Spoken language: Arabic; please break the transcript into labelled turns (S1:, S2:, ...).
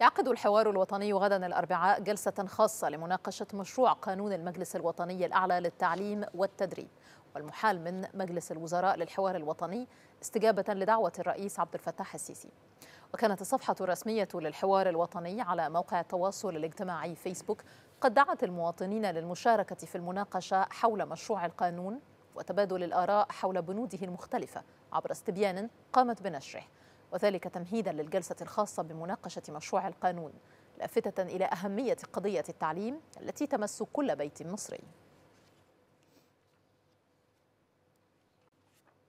S1: يعقد الحوار الوطني غدا الأربعاء جلسة خاصة لمناقشة مشروع قانون المجلس الوطني الأعلى للتعليم والتدريب والمحال من مجلس الوزراء للحوار الوطني استجابة لدعوة الرئيس عبد الفتاح السيسي وكانت الصفحة الرسمية للحوار الوطني على موقع التواصل الاجتماعي فيسبوك قد دعت المواطنين للمشاركة في المناقشة حول مشروع القانون وتبادل الآراء حول بنوده المختلفة عبر استبيان قامت بنشره وذلك تمهيدا للجلسة الخاصة بمناقشة مشروع القانون لافتة إلى أهمية قضية التعليم التي تمس كل بيت مصري